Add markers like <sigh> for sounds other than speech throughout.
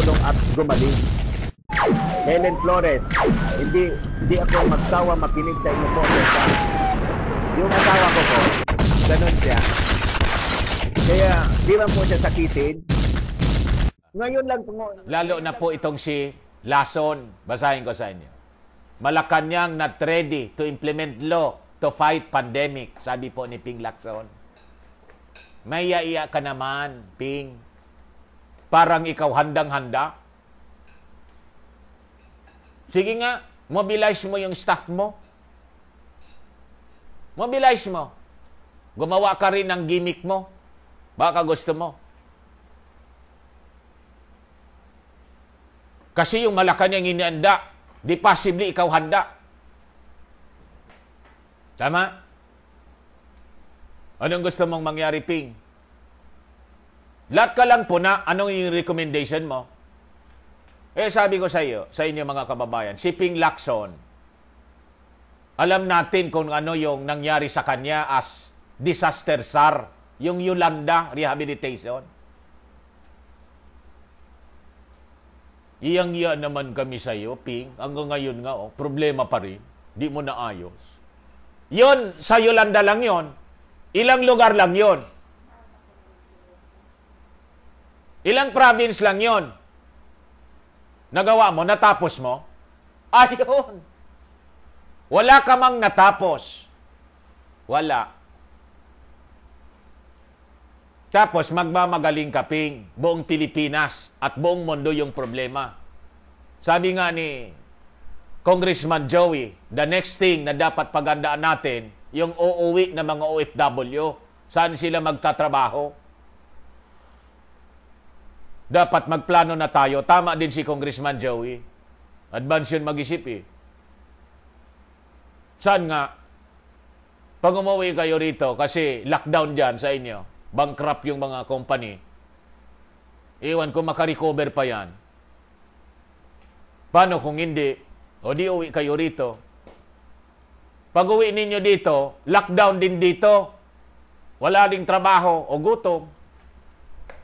marunong at gumaling. Helen Flores, hindi, hindi ako magsawa makinig sa inyo po, sir. Yung asawa ko po, ganun siya. Kaya, di man po siya sakitin. Ngayon lang po. Lalo na po itong si Lason, basahin ko sa inyo. Malacanang not ready to implement law to fight pandemic, sabi po ni Ping Lacson. May iya ka naman, Ping. Parang ikaw handang-handa? Sige nga, mobilize mo yung staff mo. Mobilize mo. Gumawa ka rin ng gimmick mo. Baka gusto mo. Kasi yung Malacanang inianda, di possibly ikaw handa. Tama? Anong gusto mong mangyari, Ping? Lahat ka lang po na anong yung recommendation mo? Eh sabi ko sa iyo, sa inyo mga kababayan, si Ping Lacson, alam natin kung ano yung nangyari sa kanya as disaster SAR, yung Yolanda Rehabilitation. Iyang-iya naman kami sa iyo, Ping. Hanggang ngayon nga, oh, problema pa rin. Di mo naayos. Yon, sa Yolanda lang yon. Ilang lugar lang yon. Ilang province lang yon. Nagawa mo, natapos mo? Ayun. <laughs> Ah, Wala ka mang natapos. Wala. Tapos magmamagaling kaping buong Pilipinas at buong mundo yung problema. Sabi nga ni Congressman Joey, the next thing na dapat pagandaan natin, yung uuwi na mga OFW. Saan sila magtatrabaho? Dapat magplano na tayo. Tama din si Congressman Joey. Advance yun mag-isip eh. Saan nga? Pag umuwi kayo rito, kasi lockdown dyan sa inyo, bankrupt yung mga company, iwan ko makarecover pa yan. Paano kung hindi? O di uwi kayo rito. Pag uwi ninyo dito, lockdown din dito. Wala ding trabaho o gutom.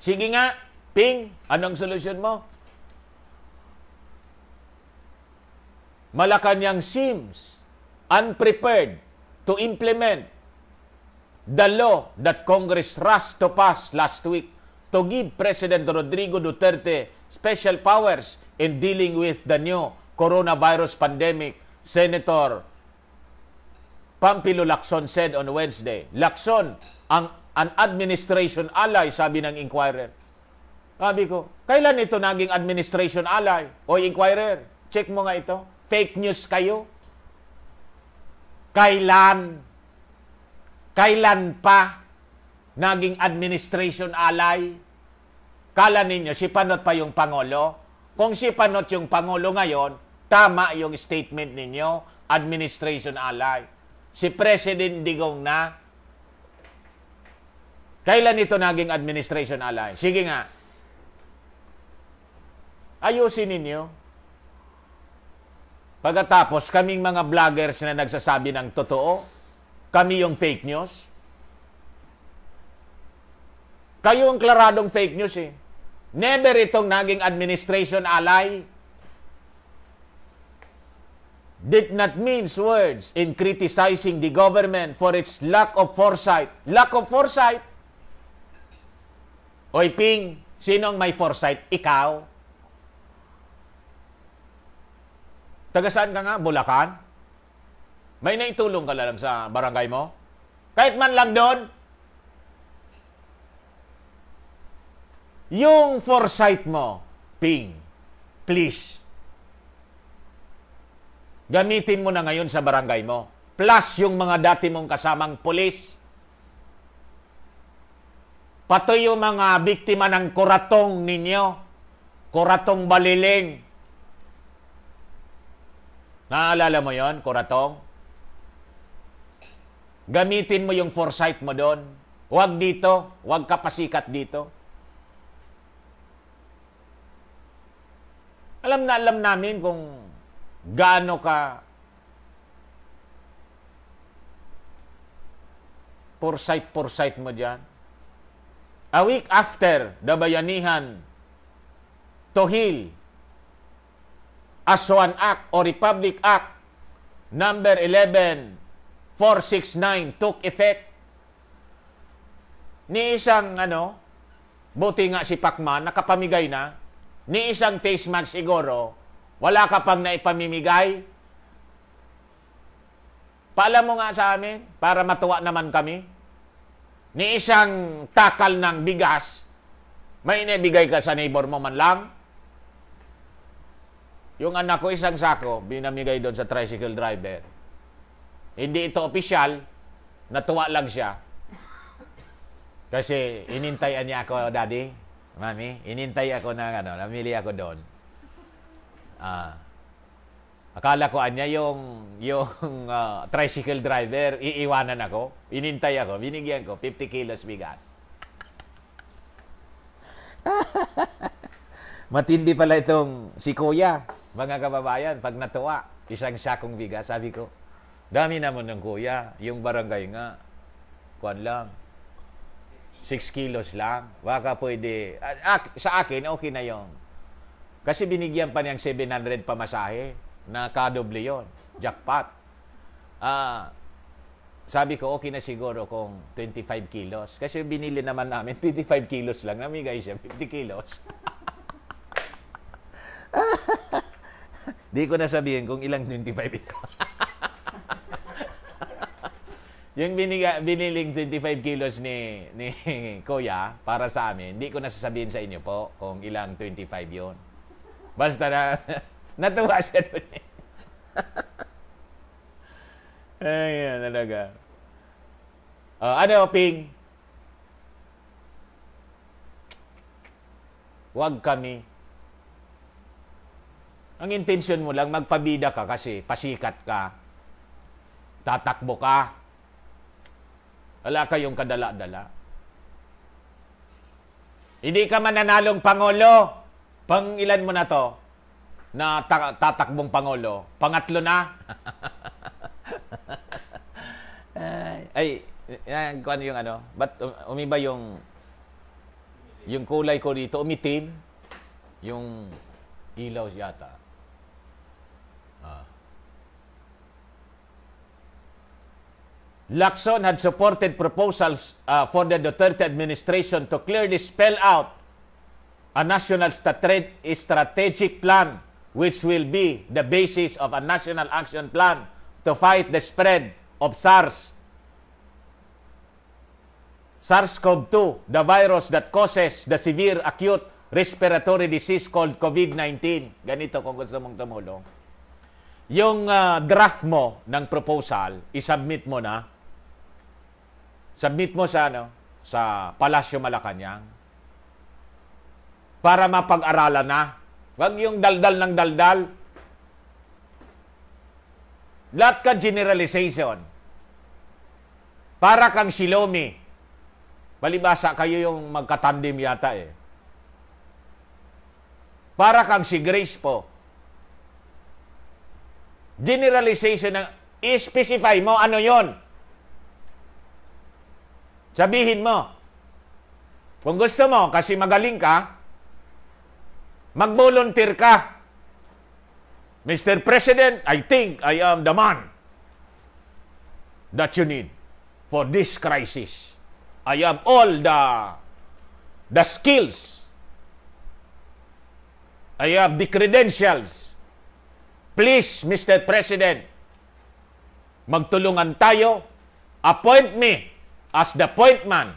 Sige nga, Ping, anong solusyon mo? Malacanang seems unprepared to implement the law that Congress rushed to pass last week to give President Rodrigo Duterte special powers in dealing with the new coronavirus pandemic, Senator Pampilo Lacson said on Wednesday. Lacson, ang an administration ally, sabi ng inquirer. Sabi ko, kailan ito naging administration ally? O inquirer, check mo nga ito. Fake news kayo. Kailan? Kailan pa naging administration ally? Kala ninyo, si Panot pa yung Pangulo? Kung si Panot yung Pangulo ngayon, tama yung statement ninyo, administration ally. Si President Digong na, kailan ito naging administration ally? Sige nga, ayusin ninyo. Pagkatapos, kaming mga vloggers na nagsasabi ng totoo, kami yung fake news. Kayo ang klaradong fake news eh. Never itong naging administration ally did not mince words in criticizing the government for its lack of foresight. Lack of foresight? Oy, Ping, sinong may foresight? Ikaw? Taga saan ka nga? Bulacan? May naitulong ka lang sa barangay mo? Kahit man lang doon? Yung foresight mo, Ping, please. Gamitin mo na ngayon sa barangay mo. Plus yung mga dati mong kasamang polis. Pati yung mga biktima ng kuratong ninyo, kuratong baliling, Naalala mo yon, Kuratong? Gamitin mo yung foresight mo doon. Huwag dito, huwag ka pasikat dito. Alam na alam namin kung gaano ka foresight-foresight mo dyan. A week after the bayanihan, Tohil, Aswan Act o Republic Act number 11469 took effect ni isang ano buti nga si Pacman nakapamigay na ni isang face mask siguro wala ka pang naipamimigay paalam mo nga sa amin para matuwa naman kami ni isang takal ng bigas may inibigay ka sa neighbor mo man lang yung anak ko isang sako, binamigay doon sa tricycle driver. Hindi ito official, natuwa lang siya. Kasi inintayan niya ako, daddy, mami, inintay ako ng ano, namili ako doon. Ah, akala ko anya yung yung uh, tricycle driver iiwanan ako. Inintay ako, binigyan ko 50 kilos bigas. <laughs> Matindi pala itong si Kuya. Mga kababayan, pag natuwa, isang sakong bigas, sabi ko, dami naman ng kuya, yung barangay nga, kuan lang, 6 kilos lang, baka pwede, ah, sa akin, okay na yon. Kasi binigyan pa niyang 700 pamasahe, na kadoble yon, jackpot. Ah, sabi ko, okay na siguro kung 25 kilos. Kasi binili naman namin, 25 <laughs> kilos lang. Namigay siya, 50 kilos. <laughs> <laughs> Di ko na sabihin kung ilang 25 ito. <laughs> yung biniga, biniling 25 kilos ni, ni Kuya para sa amin, hindi ko na sasabihin sa inyo po kung ilang 25 yon. Basta na, <laughs> natuwa siya doon. Eh. Ayan, talaga. Uh, ano, Ping? Huwag kami ang intention mo lang, magpabida ka kasi pasikat ka. Tatakbo ka. Wala kayong kadala-dala. Hindi ka mananalong Pangulo. Pang ilan mo na to? Na ta- tatakbong Pangulo. Pangatlo na? <laughs> Eh, ay, ay, eh, kuan yung ano? Ba't um, umiba yung yung kulay ko dito? Umitim? Yung ilaw yata. Lacson had supported proposals uh, for the Duterte administration to clearly spell out a national strategic plan which will be the basis of a national action plan to fight the spread of SARS. SARS-CoV-2, the virus that causes the severe acute respiratory disease called COVID-19. Ganito kung gusto mong tumulong. Yung uh, draft mo ng proposal, isubmit mo na submit mo sa ano, sa Palasyo Malacanang para mapag-aralan na. Wag yung daldal ng daldal. Lahat ka generalization. Para kang silomi. Balibasa kayo yung magkatandim yata eh. Para kang si Grace po. Generalization ng, i-specify mo ano yon Sabihin mo. Kung gusto mo, kasi magaling ka, mag-volunteer ka. Mr. President, I think I am the man that you need for this crisis. I have all the the skills. I have the credentials. Please, Mr. President, magtulungan tayo. Appoint me as the point man.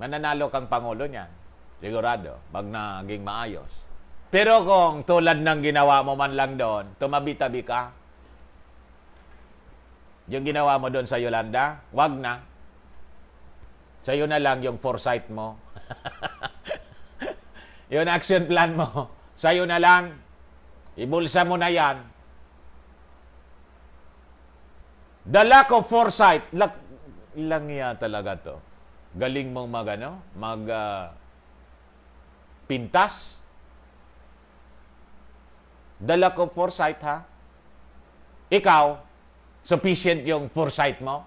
Mananalo kang Pangulo niyan. Sigurado, pag naging maayos. Pero kung tulad ng ginawa mo man lang doon, tumabi-tabi ka, yung ginawa mo doon sa Yolanda, wag na. Sa'yo na lang yung foresight mo. <laughs> yung action plan mo, sa'yo na lang. Ibulsa mo na yan. The lack of foresight. Lak lang niya talaga to. Galing mong mag, ano, mag uh, pintas. The lack of foresight, ha? Ikaw, sufficient yung foresight mo?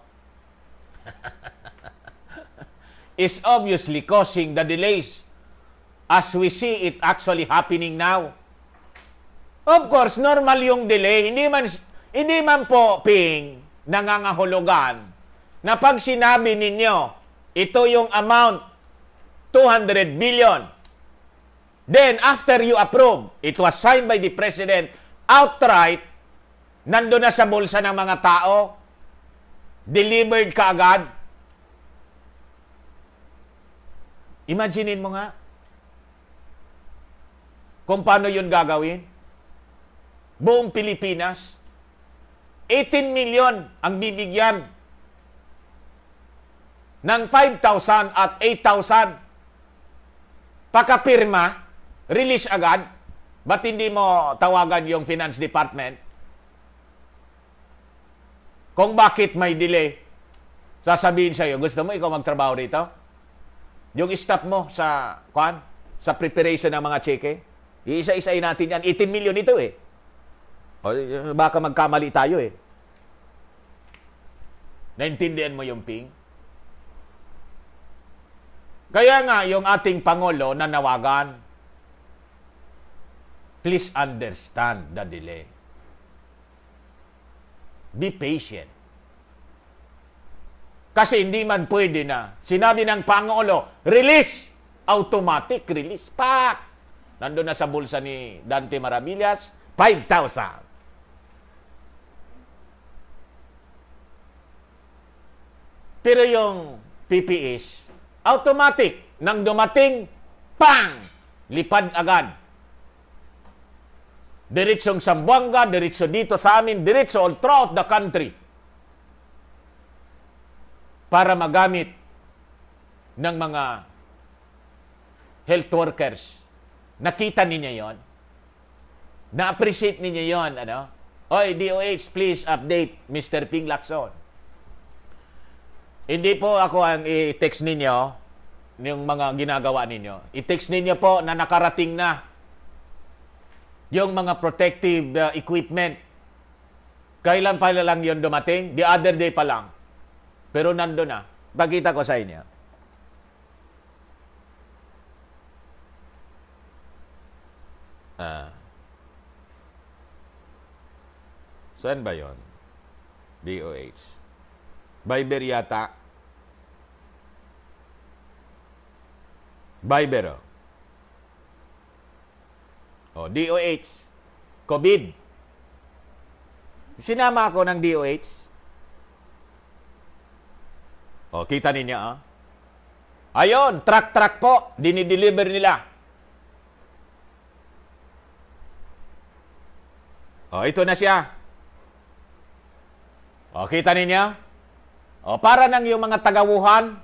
is <laughs> obviously causing the delays as we see it actually happening now. Of course, normal yung delay. Hindi man, hindi man po, Ping, nangangahulugan na pag sinabi ninyo, ito yung amount, 200 billion. Then, after you approve, it was signed by the President outright, nando na sa bulsa ng mga tao, delivered ka agad. Imaginein mo nga kung paano yun gagawin. Buong Pilipinas, 18 million ang bibigyan ng 5,000 at 8,000. Pakapirma, release agad. Ba't hindi mo tawagan yung finance department? Kung bakit may delay, sasabihin sa'yo, gusto mo ikaw magtrabaho rito? Yung staff mo sa, kwan, sa preparation ng mga cheque, iisa-isa natin yan. 18 million ito eh. O, baka magkamali tayo eh. Naintindihan mo yung ping? Kaya nga yung ating Pangulo nanawagan, please understand the delay. Be patient. Kasi hindi man pwede na. Sinabi ng Pangulo, release! Automatic release. Pak! Nandun na sa bulsa ni Dante Maravillas, 5,000. Pero yung PPS, automatic. Nang dumating, pang! Lipad agad. Diretsong Sambuanga, diretso dito sa amin, diretso all throughout the country. Para magamit ng mga health workers. Nakita niya yon? Na-appreciate niya yon, ano? Oy, DOH, please update Mr. Ping Lacson. Hindi po ako ang i-text ninyo yung mga ginagawa ninyo. I-text ninyo po na nakarating na yung mga protective uh, equipment. Kailan pa lang yon dumating? The other day pa lang. Pero nando na. Pakita ko sa inyo. Ah. Saan ba yon? DOH. Viber yata Buy better. Oh, o, DOH. COVID. Sinama ako ng DOH. O, oh, kita ninyo ah. Ayon, truck-truck po, dinideliver nila. O, oh, ito na siya. O, kita ninyo? O, para nang yung mga taga-Wuhan,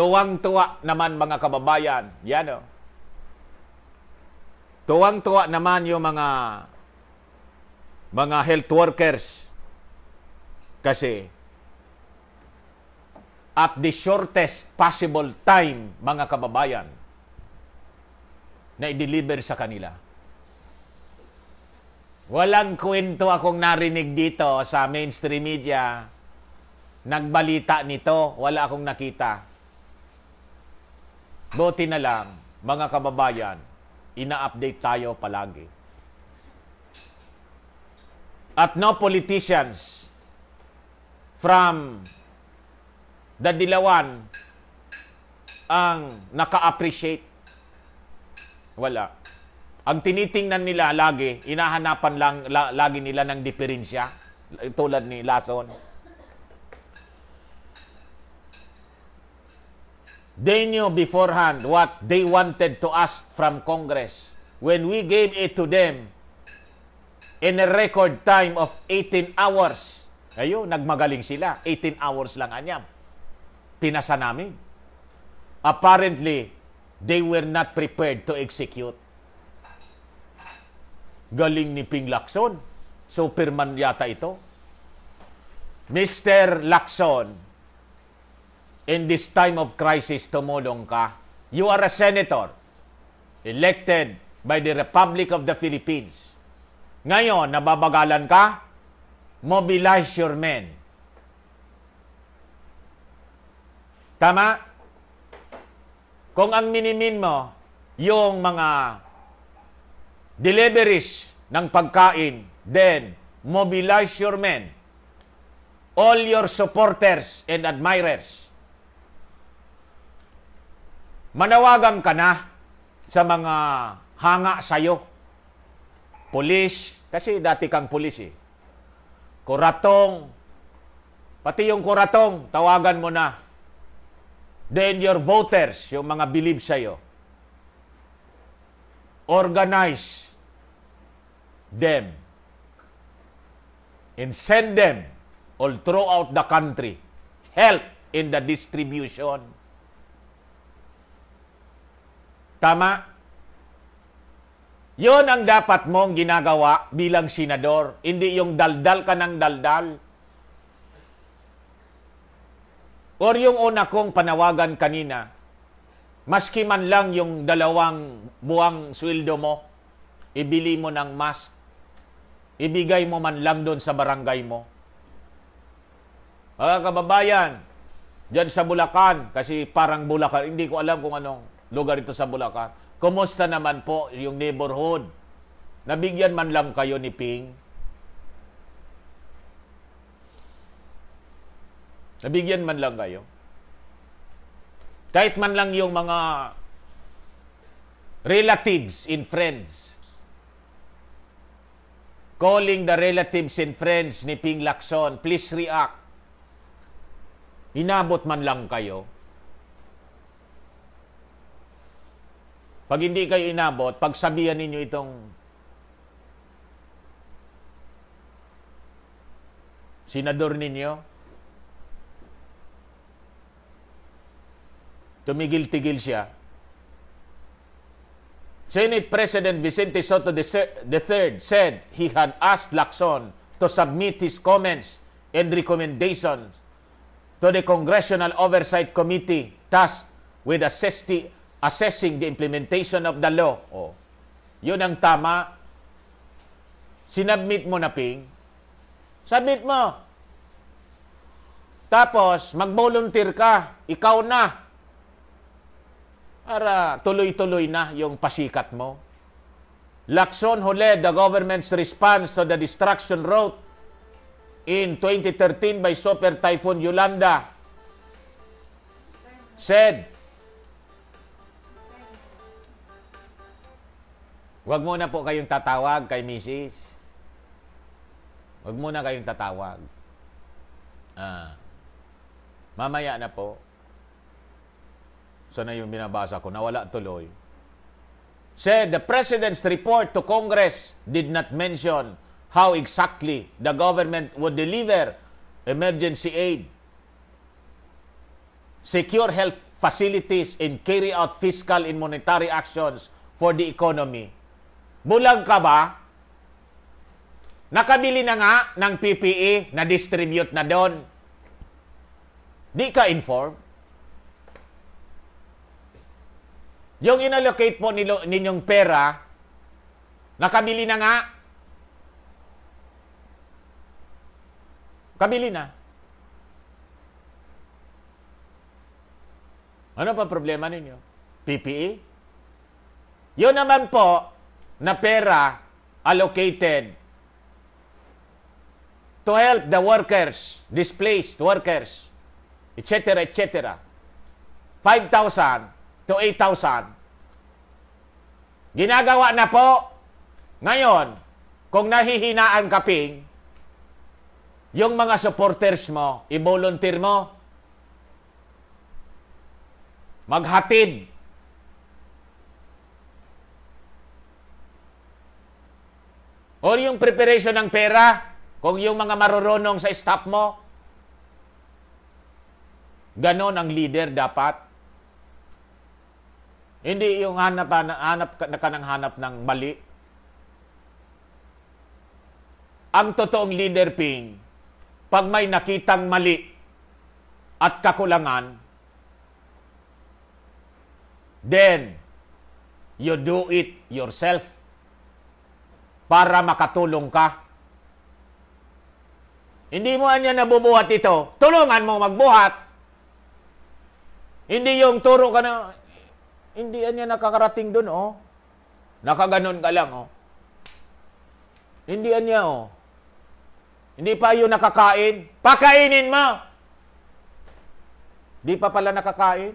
Tuwang-tuwa naman mga kababayan. Yan o. Oh. Tuwang-tuwa naman yung mga mga health workers. Kasi at the shortest possible time, mga kababayan, na i-deliver sa kanila. Walang kwento akong narinig dito sa mainstream media. Nagbalita nito, wala akong nakita. Buti na lang, mga kababayan, ina-update tayo palagi. At no politicians from the Dilawan ang naka-appreciate. Wala. Ang tinitingnan nila lagi, inahanapan lang la, lagi nila ng diferensya tulad ni Lason. They knew beforehand what they wanted to ask from Congress. When we gave it to them in a record time of 18 hours, ayun, nagmagaling sila. 18 hours lang anyam. Pinasa namin. Apparently, they were not prepared to execute. Galing ni Ping Lacson. Superman yata ito. Mr. Lacson, in this time of crisis, tumulong ka. You are a senator elected by the Republic of the Philippines. Ngayon, nababagalan ka? Mobilize your men. Tama? Kung ang minimin mo, yung mga deliveries ng pagkain, then mobilize your men, all your supporters and admirers. Manawagan ka na sa mga hanga sa'yo. Pulis, kasi dati kang pulis eh. Kuratong, pati yung kuratong, tawagan mo na. Then your voters, yung mga believe sa'yo. Organize them and send them all throughout the country. Help in the distribution Tama? Yon ang dapat mong ginagawa bilang senador, hindi yung daldal ka ng daldal. Or yung una kong panawagan kanina, maski man lang yung dalawang buwang sweldo mo, ibili mo ng mask, ibigay mo man lang doon sa barangay mo. Mga kababayan, dyan sa Bulacan, kasi parang Bulacan, hindi ko alam kung anong lugar ito sa Bulacan. Kumusta naman po yung neighborhood? Nabigyan man lang kayo ni Ping? Nabigyan man lang kayo? Kahit man lang yung mga relatives and friends. Calling the relatives and friends ni Ping Lacson, please react. Inabot man lang kayo Pag hindi kayo inabot, pagsabihan ninyo itong senador ninyo, tumigil-tigil siya. Senate President Vicente Soto III said he had asked Lacson to submit his comments and recommendations to the Congressional Oversight Committee tasked with assessing assessing the implementation of the law. Oh, yun ang tama. Sinubmit mo na, Ping. Submit mo. Tapos, mag-volunteer ka. Ikaw na. Para tuloy-tuloy na yung pasikat mo. Lacson who the government's response to the destruction route in 2013 by Super Typhoon Yolanda said, Huwag muna po kayong tatawag kay Mrs. Huwag muna kayong tatawag. Ah. Mamaya na po. So na yung binabasa ko, nawala tuloy. Said the President's report to Congress did not mention how exactly the government would deliver emergency aid, secure health facilities, and carry out fiscal and monetary actions for the economy Bulag ka ba? Nakabili na nga ng PPE na distribute na doon. Di ka informed. Yung inallocate po ninyong pera, nakabili na nga. Kabili na. Ano pa problema ninyo? PPE? Yun naman po, na pera allocated to help the workers, displaced workers, etc., etc. 5,000 to 8,000. Ginagawa na po. Ngayon, kung nahihinaan ka ping, yung mga supporters mo, i-volunteer mo, maghatid O yung preparation ng pera, kung yung mga marurunong sa staff mo, ganon ang leader dapat. Hindi yung hanap, hanap na hanap ng mali. Ang totoong leader, Ping, pag may nakitang mali at kakulangan, then you do it yourself para makatulong ka. Hindi mo anya nabubuhat ito. Tulungan mo magbuhat. Hindi yung turo ka na, hindi anya nakakarating doon, oh. Nakaganon ka lang, oh. Hindi anya, oh. Hindi pa yun nakakain. Pakainin mo! Di pa pala nakakain.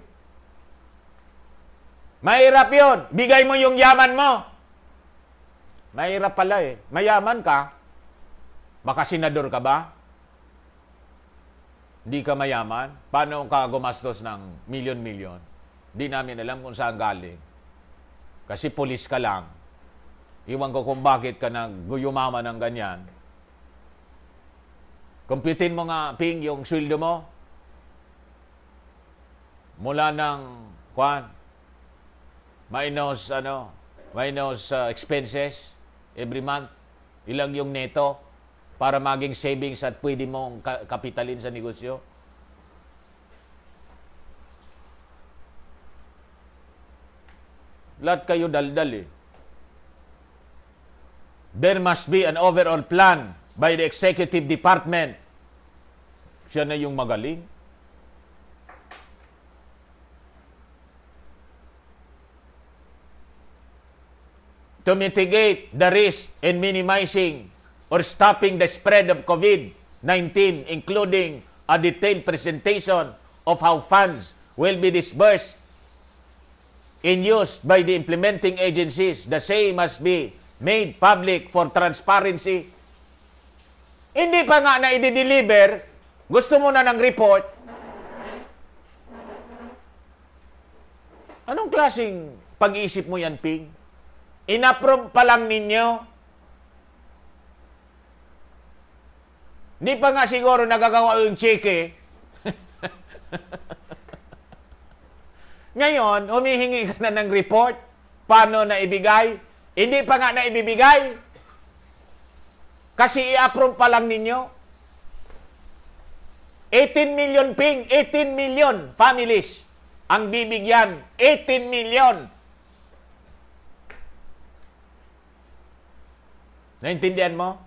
Mahirap yun. Bigay mo yung yaman mo. Mahirap pala eh. Mayaman ka, baka senador ka ba? Hindi ka mayaman? Paano ka gumastos ng milyon-milyon? Hindi namin alam kung saan galing. Kasi pulis ka lang. Iwan ko kung bakit ka naguyumama ng ganyan. Kumpitin mo nga, Ping, yung sweldo mo. Mula ng, kwan, minus, ano, minus uh, expenses, every month. Ilang yung neto para maging savings at pwede mong kapitalin sa negosyo. Lahat kayo daldal eh. There must be an overall plan by the executive department. Siya na yung magaling to mitigate the risk in minimizing or stopping the spread of COVID-19, including a detailed presentation of how funds will be disbursed in use by the implementing agencies. The same must be made public for transparency. Hindi pa nga na i-deliver, gusto mo na ng report. Anong klaseng pag-iisip mo yan, Ping? Inapprove pa lang ninyo. Di pa nga siguro nagagawa yung cheque. <laughs> Ngayon, humihingi ka na ng report. Paano na ibigay? Hindi pa nga na ibibigay. Kasi i-approve pa lang ninyo. 18 million ping, 18 million families ang bibigyan. 18 million Naintindihan mo?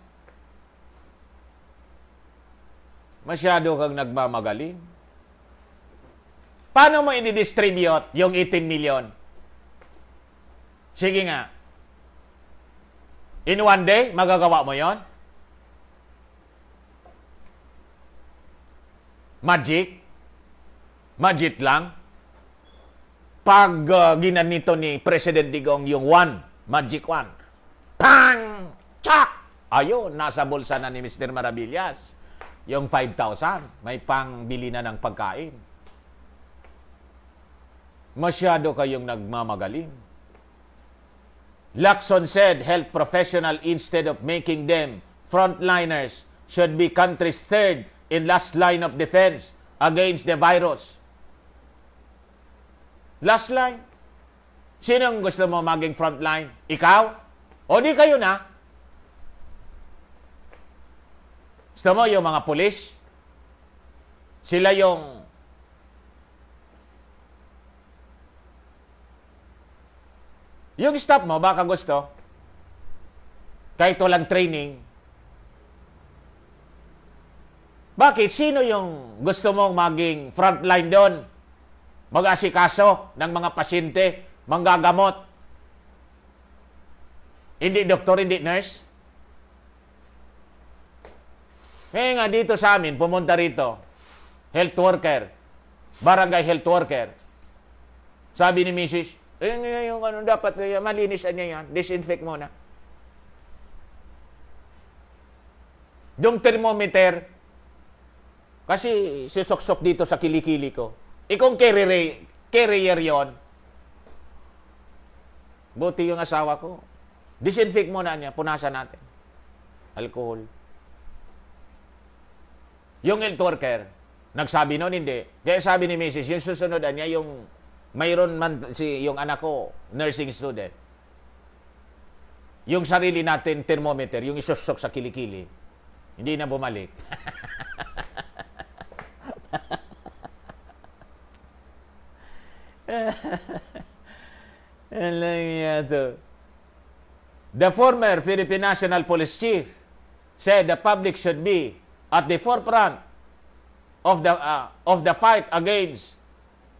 Masyado kang nagmamagaling. Paano mo i-distribute yung 18 million? Sige nga. In one day, magagawa mo yon? Magic? Magic lang? Pag uh, ginanito ni President Digong yung one, magic one, pang! Tsak! Ayun, nasa bulsa na ni Mr. Marabillas. Yung 5,000, may pangbili na ng pagkain. Masyado kayong nagmamagaling. Lacson said, health professional instead of making them frontliners should be country's third in last line of defense against the virus. Last line. Sino ang gusto mo maging frontline? Ikaw? O di kayo na? Gusto mo yung mga pulis? Sila yung Yung staff mo, baka gusto, kahit walang training, bakit? Sino yung gusto mong maging frontline doon? Mag-asikaso ng mga pasyente, manggagamot? Hindi doktor, hindi nurse? Ngayon nga dito sa amin, pumunta rito, health worker, barangay health worker. Sabi ni Mrs., eh, yung ano, dapat malinis niya yan, disinfect muna. Yung thermometer, kasi susoksok dito sa kilikili ko. Ikong eh, carrier, carrier yon. Buti yung asawa ko. Disinfect muna niya, punasan natin. Alcohol. Yung health worker, nagsabi noon hindi. Kaya sabi ni Mrs., yung susunod niya, yung mayroon man si yung anak ko, nursing student. Yung sarili natin, thermometer, yung isusok sa kilikili, hindi na bumalik. the former Philippine National Police Chief said the public should be at the forefront of the, uh, of the fight against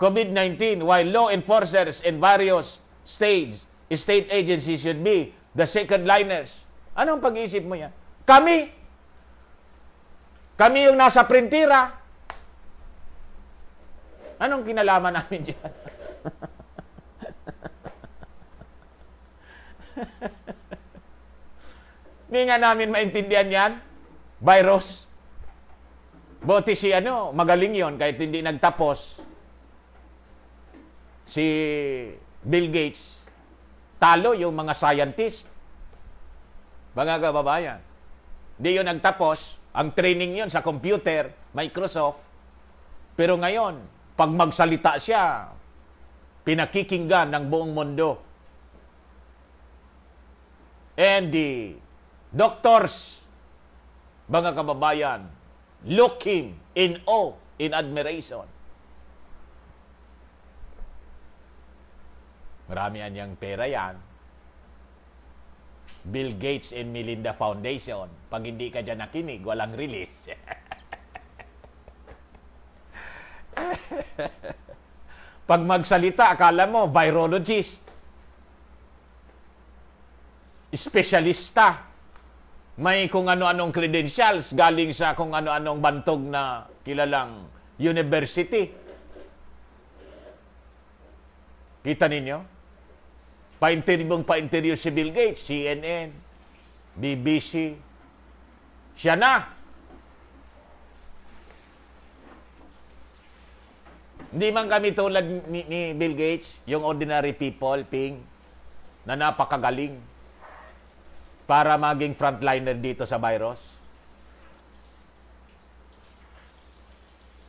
COVID-19 while law enforcers in various states, state agencies should be the second liners. Anong pag-iisip mo yan? Kami. Kami yung nasa printira. Anong kinalaman namin dyan? <laughs> Hindi nga namin maintindihan yan. Virus. Buti si ano, magaling yon kahit hindi nagtapos. Si Bill Gates, talo yung mga scientist. Mga kababayan, hindi yun nagtapos. Ang training yon sa computer, Microsoft. Pero ngayon, pag magsalita siya, pinakikinggan ng buong mundo. And the doctors, mga kababayan, Look him in awe, in admiration. Marami niyang pera yan. Bill Gates and Melinda Foundation. Pag hindi ka dyan nakinig, walang release. <laughs> Pag magsalita, akala mo, virologist. Espesyalista may kung ano-anong credentials galing sa kung ano-anong bantog na kilalang university. Kita ninyo? Painteryong painteryo si Bill Gates, CNN, BBC. Siya na. Hindi man kami tulad ni, ni Bill Gates, yung ordinary people, Ping, na napakagaling para maging frontliner dito sa virus?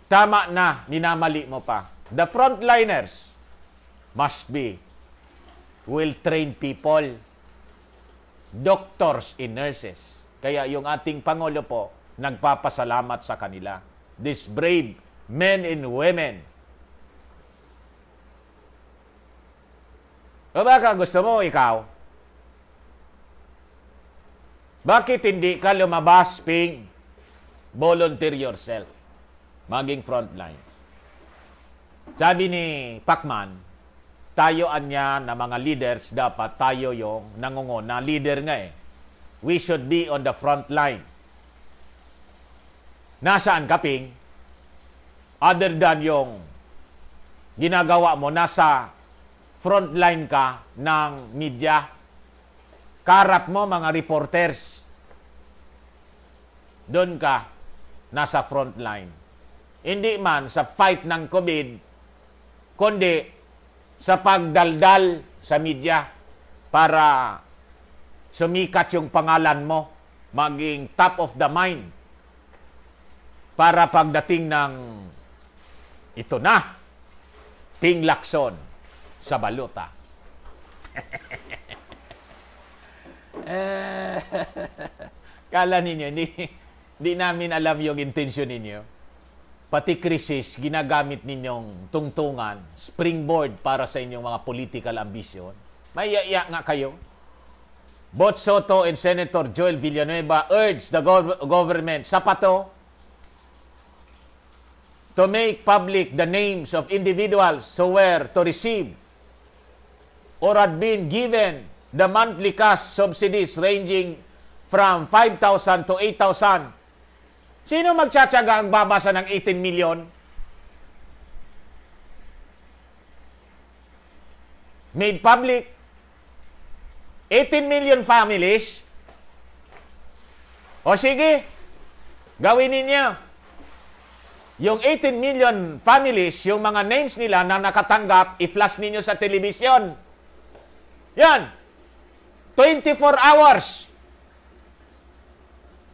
Tama na, minamali mo pa. The frontliners must be well trained people, doctors and nurses. Kaya yung ating Pangulo po, nagpapasalamat sa kanila. These brave men and women O baka gusto mo ikaw, bakit hindi ka lumabas, Ping? Volunteer yourself. Maging frontline. Sabi ni Pacman, tayo anya na mga leaders, dapat tayo yung nangungo na leader nga eh. We should be on the front line. Nasaan ka, Ping? Other than yung ginagawa mo, nasa front line ka ng media, Karap mo mga reporters. Doon ka nasa front line. Hindi man sa fight ng COVID, kundi sa pagdaldal sa media para sumikat yung pangalan mo, maging top of the mind para pagdating ng ito na, Ping Lakson sa balota. <laughs> Eh, <laughs> kala ninyo, hindi, hindi namin alam yung intention ninyo. Pati krisis, ginagamit ninyong tungtungan, springboard para sa inyong mga political ambition. May iya nga kayo. Bot Soto and Senator Joel Villanueva urge the gov- government, sapato, to make public the names of individuals who were to receive or had been given the monthly cash subsidies ranging from 5,000 to 8,000. Sino magtsatsaga ang babasa ng 18 million? Made public. 18 million families. O sige, gawinin niya. yung 18 million families, yung mga names nila na nakatanggap, i-flash ninyo sa television. Yan. 24 hours.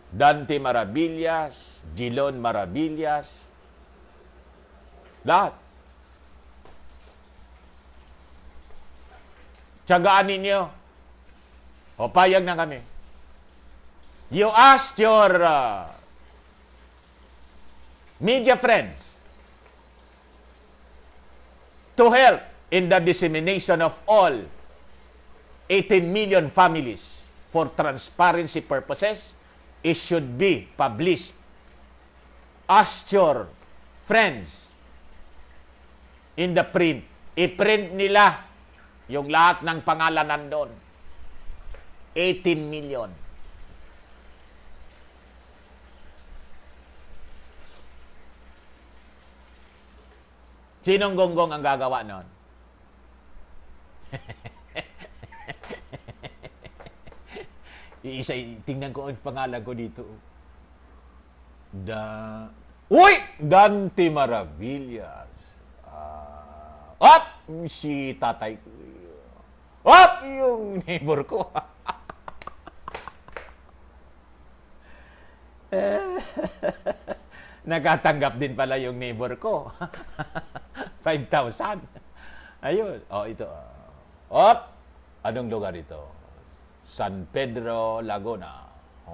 Dante Marabillas, Gilon Marabillas, lahat. Tsagaan ninyo. O payag na kami. You asked your uh, media friends to help in the dissemination of all 18 million families for transparency purposes, it should be published. Ask your friends in the print. I-print nila yung lahat ng pangalan nandun. 18 million. Sinong gonggong ang gagawa nun? <laughs> Iisa, tingnan ko ang pangalan ko dito. Da... Uy! Dante Maravillas. Uh, ah, at si tatay ko. At yung neighbor ko. <laughs> Nakatanggap din pala yung neighbor ko. 5,000. <laughs> Ayun. Oh, ito. At ah. anong lugar ito? San Pedro, Laguna. <laughs>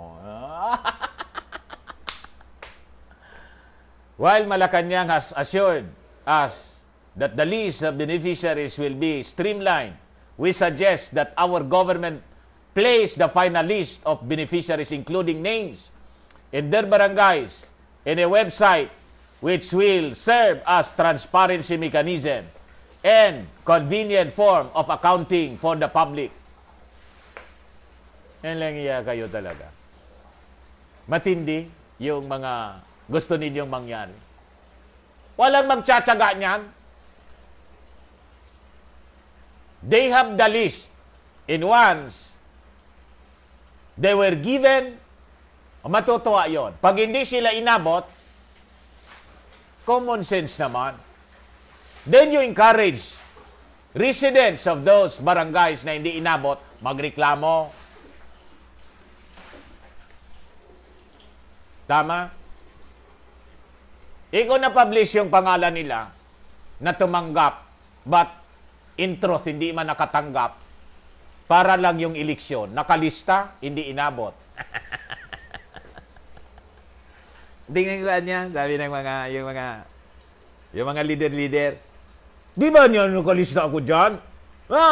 While Malacanang has assured us that the list of beneficiaries will be streamlined, we suggest that our government place the final list of beneficiaries including names in their barangays in a website which will serve as transparency mechanism and convenient form of accounting for the public. Yan lang kayo talaga. Matindi yung mga gusto ninyong mangyari. Walang magtsatsaga niyan. They have the list in ones. They were given, matutuwa yon. Pag hindi sila inabot, common sense naman. Then you encourage residents of those barangays na hindi inabot, magreklamo, Tama? Ikaw na-publish yung pangalan nila na tumanggap but intros hindi man nakatanggap para lang yung eleksyon. Nakalista, hindi inabot. <laughs> Tingnan ko niya, sabi ng mga, yung mga, yung mga leader-leader. Di ba niya nakalista ako dyan? Ha?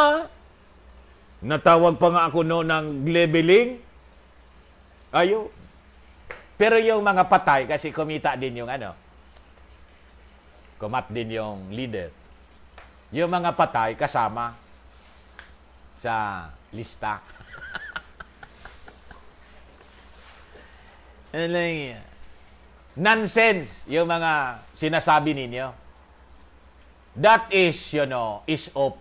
natawag pa nga ako no ng leveling. Ayaw. Pero yung mga patay, kasi kumita din yung ano, kumat din yung leader. Yung mga patay kasama sa lista. <laughs> Ano Nonsense yung mga sinasabi ninyo. That is, you know, is OP.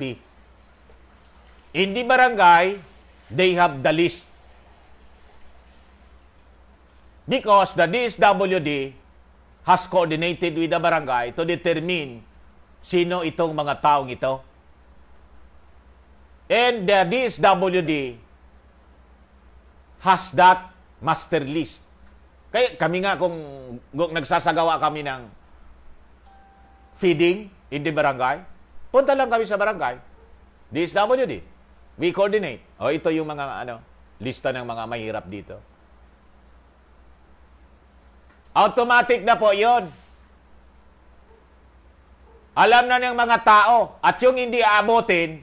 In the barangay, they have the list Because the DSWD has coordinated with the barangay to determine sino itong mga taong ito. And the DSWD has that master list. Kaya kami nga kung, kung nagsasagawa kami ng feeding in the barangay, punta lang kami sa barangay. DSWD. We coordinate. O ito yung mga ano, lista ng mga mahirap dito. Automatic na po yon. Alam na ng mga tao. At yung hindi aabotin,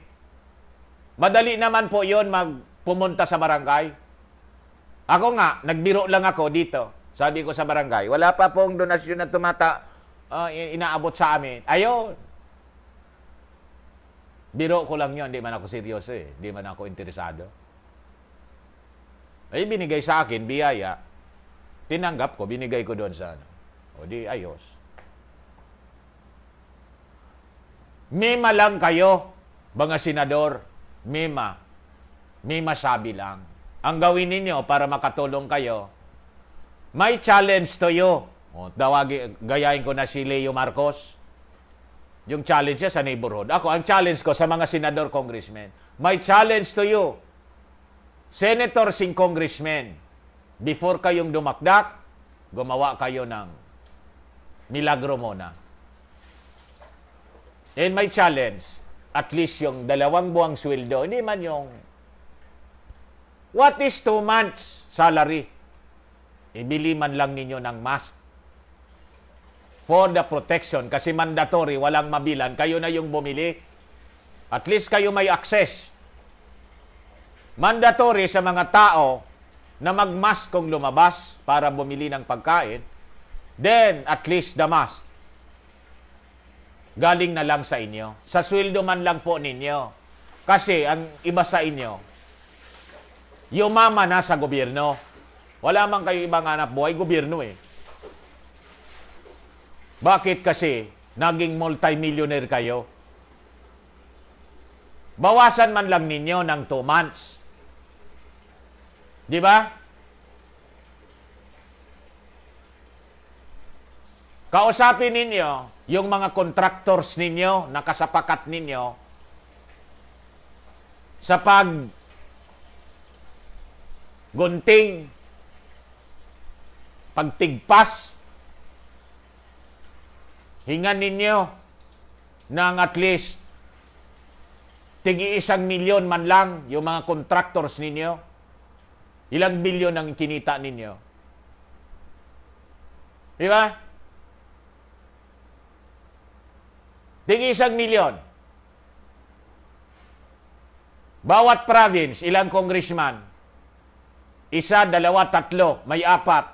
madali naman po yon magpumunta sa barangay. Ako nga, nagbiro lang ako dito. Sabi ko sa barangay, wala pa pong donasyon na tumata uh, inaabot sa amin. Ayun. Biro ko lang yon, hindi man ako seryoso eh. Hindi man ako interesado. Ay eh, binigay sa akin, biyaya. Tinanggap ko, binigay ko doon sa ano. O di ayos. Mima lang kayo, mga senador. Mima. Mima sabi lang. Ang gawin ninyo para makatulong kayo, may challenge to you. O, tawagi, gayain ko na si Leo Marcos. Yung challenge niya sa neighborhood. Ako, ang challenge ko sa mga senador, congressmen. my challenge to you, senators and congressmen, Before kayong dumakdak, gumawa kayo ng milagro muna. And my challenge, at least yung dalawang buwang sweldo, hindi man yung what is two months salary? Ibili man lang ninyo ng mask for the protection kasi mandatory, walang mabilan. Kayo na yung bumili. At least kayo may access. Mandatory sa mga tao na magmask kung lumabas para bumili ng pagkain, then at least the mask galing na lang sa inyo. Sa sweldo man lang po ninyo. Kasi ang iba sa inyo, yumama na sa gobyerno. Wala man kayo ibang anak buhay, gobyerno eh. Bakit kasi naging multimillionaire kayo? Bawasan man lang ninyo ng 2 months Di ba? Kausapin ninyo yung mga contractors ninyo, nakasapakat ninyo, sa pag gunting, pagtigpas, hingan ninyo ng at least tigi isang milyon man lang yung mga contractors ninyo Ilang bilyon ang kinita ninyo? Di ba? Ding isang milyon. Bawat province, ilang congressman? Isa, dalawa, tatlo, may apat.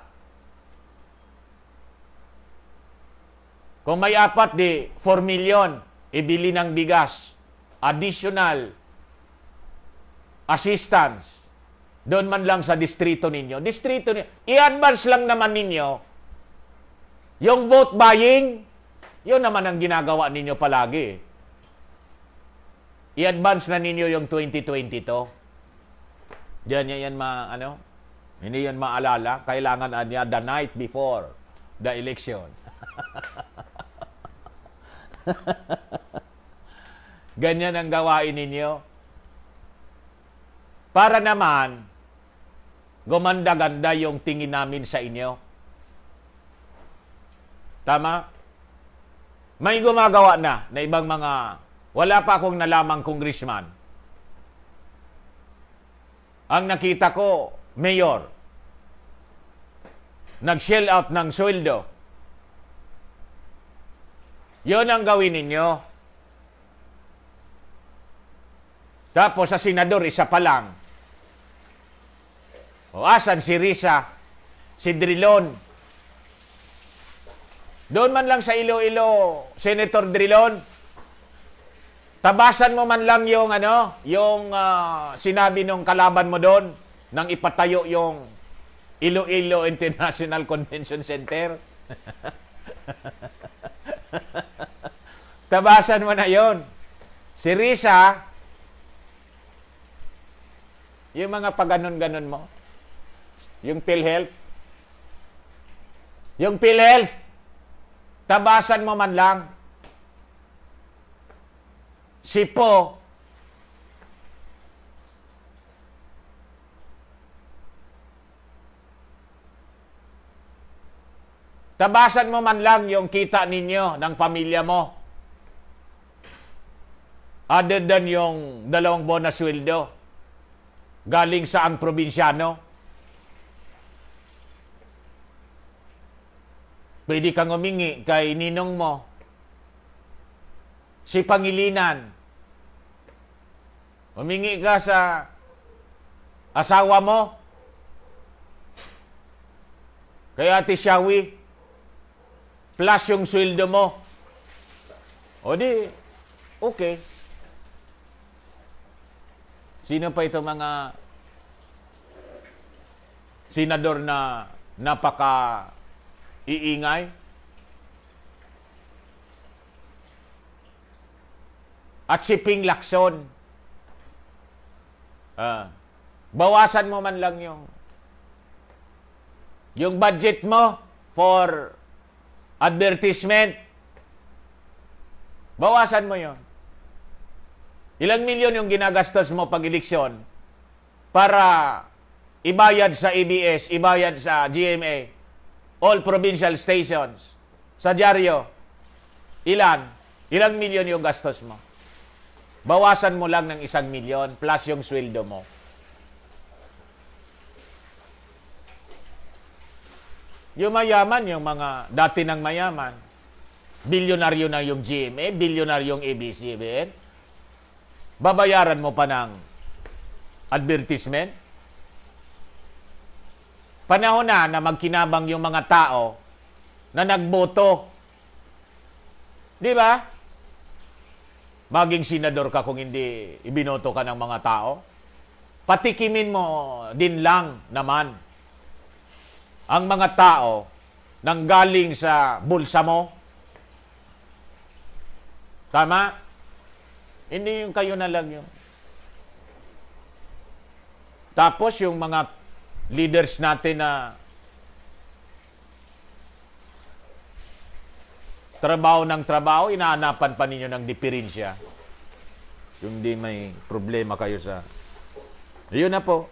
Kung may apat, di 4 million, ibili ng bigas. Additional assistance doon man lang sa distrito ninyo, distrito ninyo, i-advance lang naman ninyo yung vote buying, yun naman ang ginagawa ninyo palagi. I-advance na ninyo yung 2020 to. Diyan niya yan ma, ano, hindi yan maalala. Kailangan na niya the night before the election. <laughs> Ganyan ang gawain ninyo. Para naman, gumanda-ganda yung tingin namin sa inyo. Tama? May gumagawa na na ibang mga wala pa akong nalamang congressman. Ang nakita ko, mayor. Nag-shell out ng sweldo. Yon ang gawin ninyo. Tapos sa senador, isa pa lang. O asan si Risa, si Drilon? Doon man lang sa Iloilo, Senator Drilon, tabasan mo man lang yung ano, yung uh, sinabi nung kalaban mo doon nang ipatayo yung Iloilo International <laughs> Convention Center. <laughs> tabasan mo na yon. Si Risa, yung mga paganon-ganon mo, yung PhilHealth. Yung PhilHealth. Tabasan mo man lang. Si Po. Tabasan mo man lang yung kita ninyo ng pamilya mo. Other than yung dalawang bonus na sweldo galing sa ang probinsyano. Pwede kang umingi kay ninong mo. Si Pangilinan. Umingi ka sa asawa mo. Kay Ate Shawi. Plus yung sweldo mo. O di, okay. Sino pa ito mga senador na napaka iingay, at si Ping Lacson. Ah, bawasan mo man lang yung yung budget mo for advertisement. Bawasan mo yon. Ilang milyon yung ginagastos mo pag eleksyon para ibayad sa ABS, e ibayad sa GMA all provincial stations. Sa dyaryo, ilan? Ilang milyon yung gastos mo? Bawasan mo lang ng isang milyon plus yung sweldo mo. Yung mayaman, yung mga dati ng mayaman, bilyonaryo na yung GMA, bilyonaryo yung ABCBN, babayaran mo pa ng advertisement, Panahon na na magkinabang yung mga tao na nagboto. Di ba? Maging senador ka kung hindi ibinoto ka ng mga tao. Patikimin mo din lang naman ang mga tao nang galing sa bulsa mo. Tama? Hindi yung kayo na lang yun. Tapos yung mga leaders natin na trabaho ng trabaho, inaanapan pa ninyo ng diferensya. Yung di may problema kayo sa... Yun na po.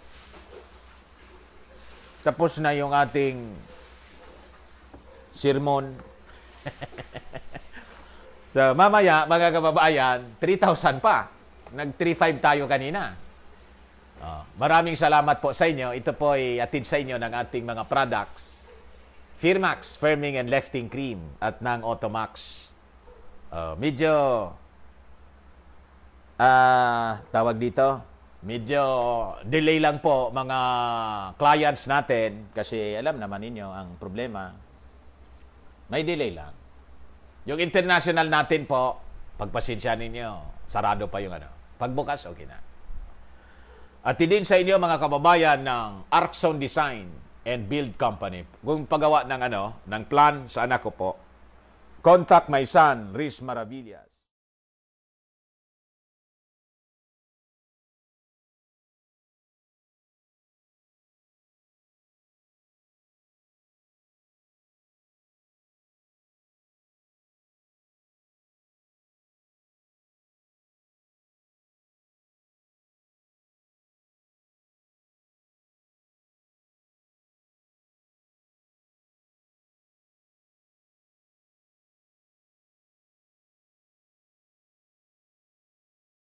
Tapos na yung ating sermon. so, <laughs> mamaya, mga kababayan, 3,000 pa. Nag-3,500 tayo kanina. Uh, maraming salamat po sa inyo. Ito po ay atid sa inyo ng ating mga products. Firmax Firming and Lifting Cream at ng Automax. Uh, medyo uh, tawag dito, medyo delay lang po mga clients natin kasi alam naman ninyo ang problema. May delay lang. Yung international natin po, pagpasensya ninyo, sarado pa yung ano. Pagbukas, okay na. At din sa inyo mga kababayan ng Arkson Design and Build Company. Kung paggawa ng ano, ng plan sa anak ko po, contact my son, Riz Maravillas.